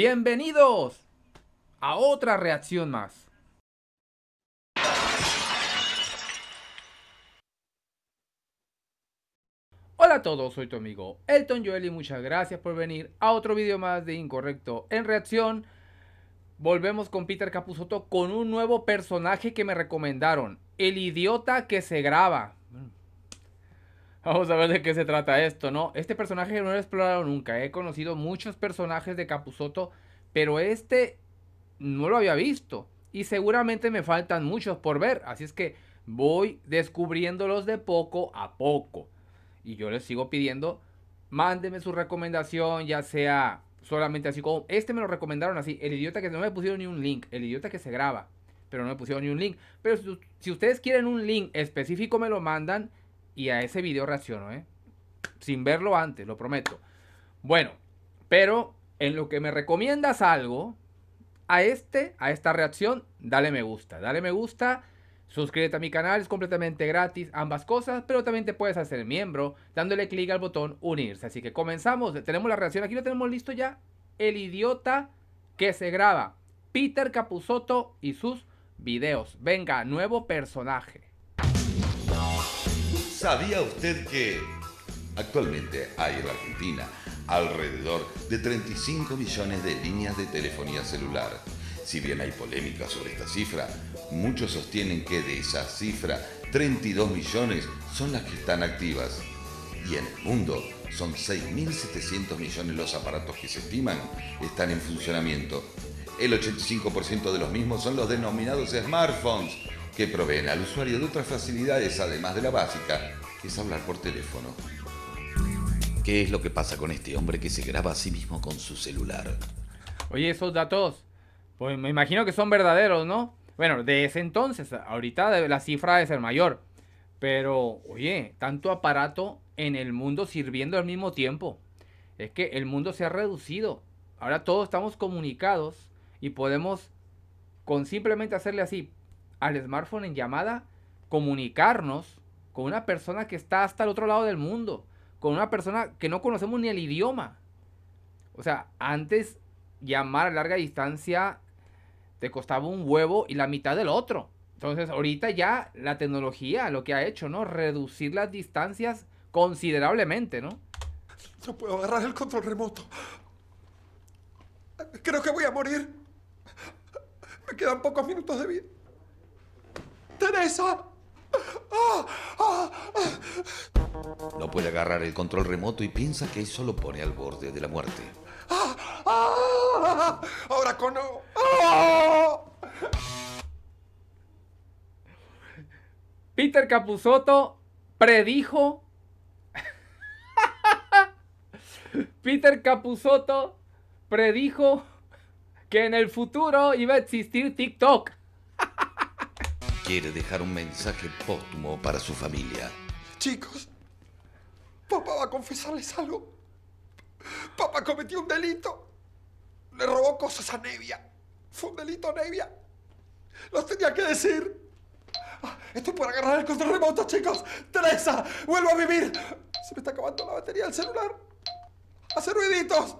Bienvenidos a otra reacción más. Hola a todos, soy tu amigo Elton Joel y muchas gracias por venir a otro video más de Incorrecto en Reacción. Volvemos con Peter Capusoto con un nuevo personaje que me recomendaron, el idiota que se graba. Vamos a ver de qué se trata esto, ¿no? Este personaje no lo he explorado nunca. He conocido muchos personajes de Capusoto. pero este no lo había visto. Y seguramente me faltan muchos por ver. Así es que voy descubriéndolos de poco a poco. Y yo les sigo pidiendo, mándenme su recomendación, ya sea solamente así como... Este me lo recomendaron así. El idiota que no me pusieron ni un link. El idiota que se graba. Pero no me pusieron ni un link. Pero si, si ustedes quieren un link específico, me lo mandan y a ese video reacciono, ¿eh? Sin verlo antes, lo prometo. Bueno, pero en lo que me recomiendas algo, a este, a esta reacción, dale me gusta. Dale me gusta, suscríbete a mi canal, es completamente gratis, ambas cosas, pero también te puedes hacer miembro dándole clic al botón unirse. Así que comenzamos, tenemos la reacción, aquí lo tenemos listo ya, el idiota que se graba, Peter Capusotto y sus videos. Venga, nuevo personaje. ¿Sabía usted que actualmente hay en Argentina alrededor de 35 millones de líneas de telefonía celular? Si bien hay polémica sobre esta cifra, muchos sostienen que de esa cifra, 32 millones son las que están activas. Y en el mundo son 6.700 millones los aparatos que se estiman están en funcionamiento. El 85% de los mismos son los denominados smartphones, que proveen al usuario de otras facilidades además de la básica, que es hablar por teléfono. ¿Qué es lo que pasa con este hombre que se graba a sí mismo con su celular? Oye, esos datos, pues me imagino que son verdaderos, ¿no? Bueno, de ese entonces, ahorita la cifra es el mayor. Pero, oye, tanto aparato en el mundo sirviendo al mismo tiempo. Es que el mundo se ha reducido. Ahora todos estamos comunicados y podemos con simplemente hacerle así, al smartphone en llamada, comunicarnos con una persona que está hasta el otro lado del mundo, con una persona que no conocemos ni el idioma. O sea, antes llamar a larga distancia te costaba un huevo y la mitad del otro. Entonces, ahorita ya la tecnología lo que ha hecho, ¿no? Reducir las distancias considerablemente, ¿no? No puedo agarrar el control remoto. Creo que voy a morir. Me quedan pocos minutos de vida. Teresa. No puede agarrar el control remoto y piensa que eso lo pone al borde de la muerte. Ahora con... Peter Capusotto predijo. Peter Capusotto predijo que en el futuro iba a existir TikTok quiere dejar un mensaje póstumo para su familia. Chicos, papá va a confesarles algo. Papá cometió un delito. Le robó cosas a Nevia. Fue un delito a Nevia. Los tenía que decir. Ah, Estoy por agarrar el control remoto, chicos. Teresa, vuelvo a vivir. Se me está acabando la batería del celular. Hacer ruiditos.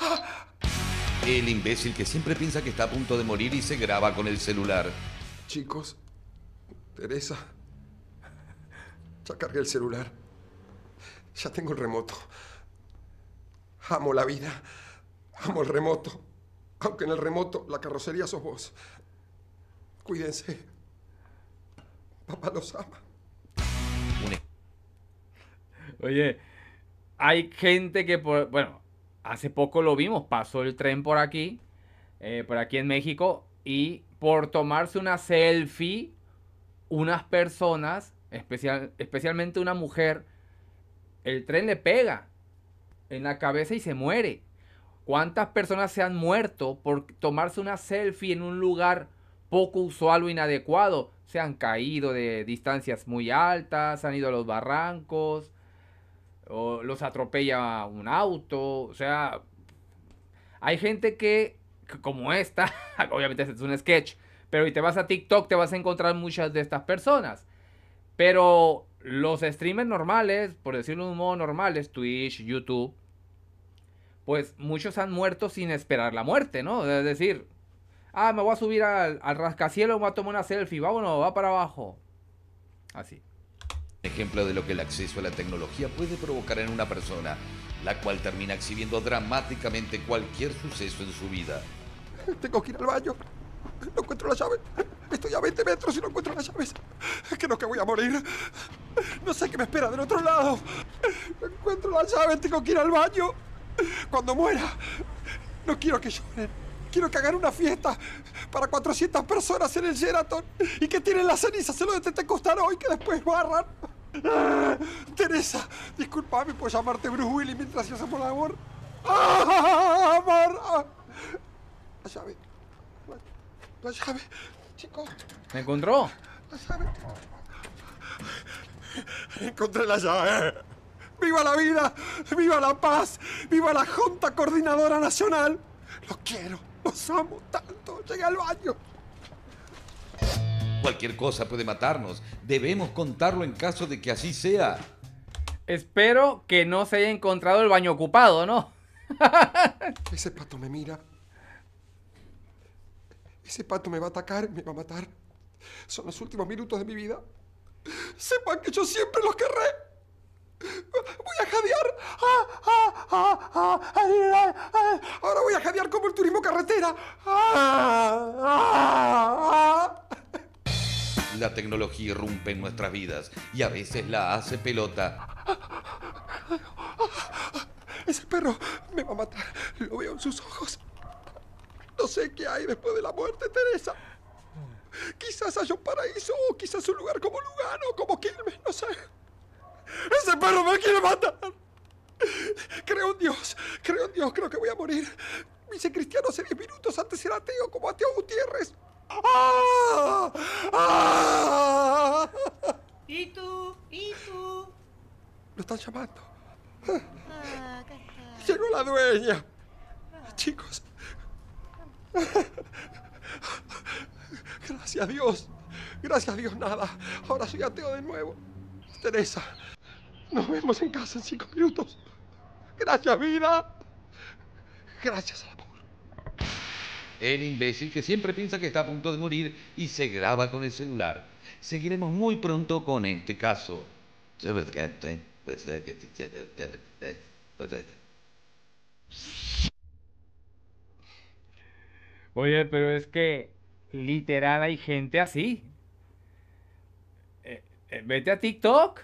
Ah. El imbécil que siempre piensa que está a punto de morir y se graba con el celular. Chicos, Teresa, ya cargué el celular. Ya tengo el remoto. Amo la vida. Amo el remoto. Aunque en el remoto la carrocería sos vos. Cuídense. Papá los ama. Oye, hay gente que, por, bueno, hace poco lo vimos, pasó el tren por aquí, eh, por aquí en México, y por tomarse una selfie, unas personas, especial, especialmente una mujer, el tren le pega en la cabeza y se muere. ¿Cuántas personas se han muerto por tomarse una selfie en un lugar poco usual o inadecuado? Se han caído de distancias muy altas, han ido a los barrancos, o los atropella un auto. O sea, hay gente que como esta, obviamente es un sketch, pero y te vas a TikTok te vas a encontrar muchas de estas personas. Pero los streamers normales, por decirlo de un modo normales, Twitch, YouTube, pues muchos han muerto sin esperar la muerte, ¿no? Es decir, ah, me voy a subir al, al rascacielos, me voy a tomar una selfie, vámonos, va para abajo. Así ejemplo de lo que el acceso a la tecnología puede provocar en una persona, la cual termina exhibiendo dramáticamente cualquier suceso en su vida. Tengo que ir al baño. No encuentro la llave. Estoy a 20 metros y no encuentro las llaves. Creo que voy a morir. No sé qué me espera del otro lado. No encuentro la llave, tengo que ir al baño. Cuando muera, no quiero que lloren. Quiero que hagan una fiesta para 400 personas en el Sheraton y que tienen las cenizas Se lo de costar hoy, que después barran. Ah, Teresa, disculpame por llamarte Bruce Willis mientras yo hacemos por amor. ¡Ah, amor! La llave. La llave. chico. ¿Me encontró? La llave. Encontré la llave. ¡Viva la vida! ¡Viva la paz! ¡Viva la Junta Coordinadora Nacional! Los quiero, los amo tanto. Llegué al baño. Cualquier cosa puede matarnos. Debemos contarlo en caso de que así sea. Espero que no se haya encontrado el baño ocupado, ¿no? Ese pato me mira. Ese pato me va a atacar, me va a matar. Son los últimos minutos de mi vida. Sepan que yo siempre los querré. Voy a jadear. Ah, ah, ah, Ahora voy a jadear como el turismo carretera. la tecnología irrumpe en nuestras vidas y a veces la hace pelota. Ese perro me va a matar. Lo veo en sus ojos. No sé qué hay después de la muerte, Teresa. Quizás haya un paraíso o quizás un lugar como Lugano, como Quilmes, no sé. Ese perro me quiere matar. Creo en Dios, creo en Dios, creo que voy a morir. Me hice cristiano hace diez minutos, antes era ateo, como ateo Gutiérrez. ¡Ah! tú? Pitu, Lo estás llamando. Ah, Llegó la dueña. Chicos. Gracias a Dios. Gracias a Dios, nada. Ahora soy ateo de nuevo. Teresa, nos vemos en casa en cinco minutos. Gracias, vida. Gracias a el imbécil que siempre piensa que está a punto de morir y se graba con el celular. Seguiremos muy pronto con este caso. Oye, pero es que literal hay gente así. Eh, eh, vete a TikTok.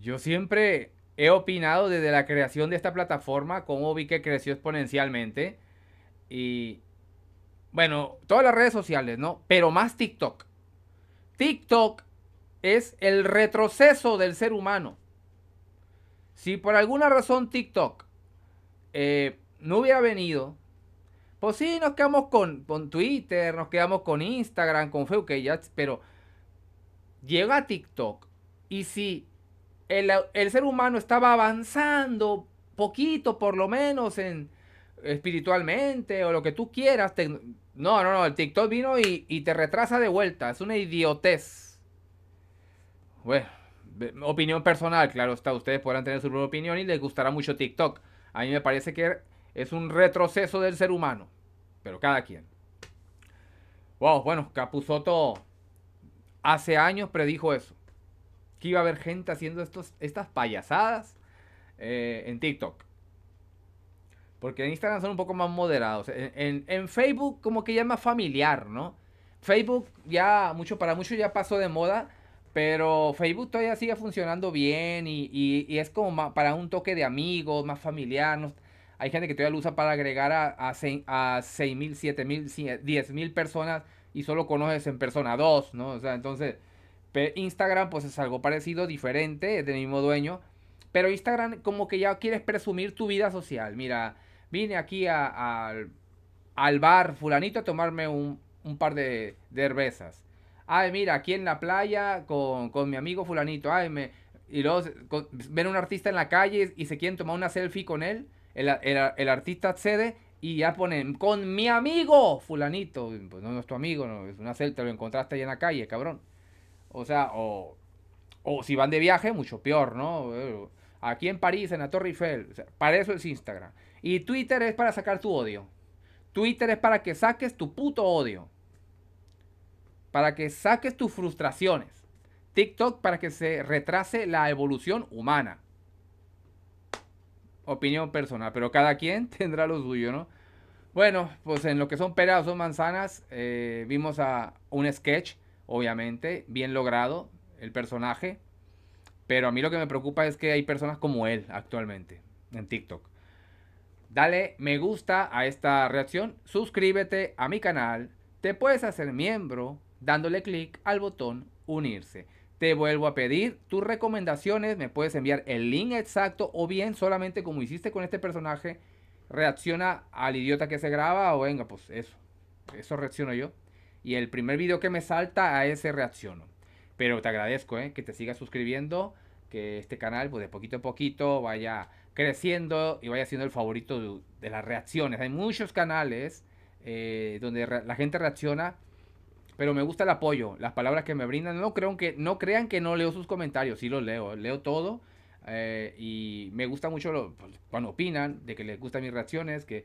Yo siempre he opinado desde la creación de esta plataforma cómo vi que creció exponencialmente. Y bueno, todas las redes sociales, ¿no? Pero más TikTok. TikTok es el retroceso del ser humano. Si por alguna razón TikTok eh, no hubiera venido, pues sí, nos quedamos con, con Twitter, nos quedamos con Instagram, con Facebook, pero llega TikTok y si el, el ser humano estaba avanzando poquito por lo menos en espiritualmente o lo que tú quieras. No, no, no, el TikTok vino y, te retrasa de vuelta. Es una idiotez. Bueno, opinión personal, claro está. Ustedes podrán tener su propia opinión y les gustará mucho TikTok. A mí me parece que es un retroceso del ser humano. Pero cada quien. Wow, bueno, Capuzoto hace años predijo eso. Que iba a haber gente haciendo estos, estas payasadas eh, en TikTok. Porque en Instagram son un poco más moderados. En, Facebook como que ya es más familiar, ¿no? Facebook ya, mucho para muchos ya pasó de moda, pero Facebook todavía sigue funcionando bien y, es como para un toque de amigos, más familiar. Hay gente que todavía lo usa para agregar a, a, mil, siete 6.000, 7.000, 10.000 personas y solo conoces en persona dos, ¿no? O sea, entonces... Instagram pues es algo parecido, diferente, es del mismo dueño. Pero Instagram como que ya quieres presumir tu vida social. Mira, vine aquí al, bar fulanito a tomarme un, par de, de cervezas. Ay, mira, aquí en la playa con, mi amigo fulanito. Ay, y luego ven un artista en la calle y se quieren tomar una selfie con él. El, el, artista accede y ya ponen con mi amigo fulanito. Pues no, es tu amigo, no, es una selfie, lo encontraste ahí en la calle, cabrón. O sea, o, si van de viaje, mucho peor, ¿no? Aquí en París, en la Torre Eiffel. para eso es Instagram. Y Twitter es para sacar tu odio. Twitter es para que saques tu puto odio. Para que saques tus frustraciones. TikTok para que se retrase la evolución humana. Opinión personal, pero cada quien tendrá lo suyo, ¿no? Bueno, pues en lo que son peras o manzanas, eh, vimos a un sketch, obviamente, bien logrado, el personaje. Pero a mí lo que me preocupa es que hay personas como él actualmente en TikTok. Dale me gusta a esta reacción, suscríbete a mi canal, te puedes hacer miembro dándole clic al botón unirse. Te vuelvo a pedir tus recomendaciones, me puedes enviar el link exacto o bien solamente como hiciste con este personaje, reacciona al idiota que se graba o venga, pues eso, eso reacciono yo. Y el primer video que me salta a ese reacciono. Pero te agradezco eh, que te sigas suscribiendo, que este canal pues de poquito a poquito vaya creciendo y vaya siendo el favorito de, las reacciones. Hay muchos canales eh, donde la gente reacciona, pero me gusta el apoyo, las palabras que me brindan. No, creo que, no crean que no leo sus comentarios, sí los leo, leo todo. Eh, y me gusta mucho pues, cuando opinan, de que les gustan mis reacciones, que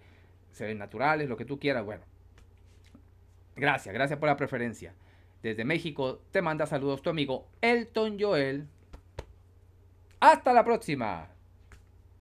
se ven naturales, lo que tú quieras. Bueno, gracias, gracias por la preferencia. Desde México te manda saludos tu amigo Elton Joel. Hasta la próxima.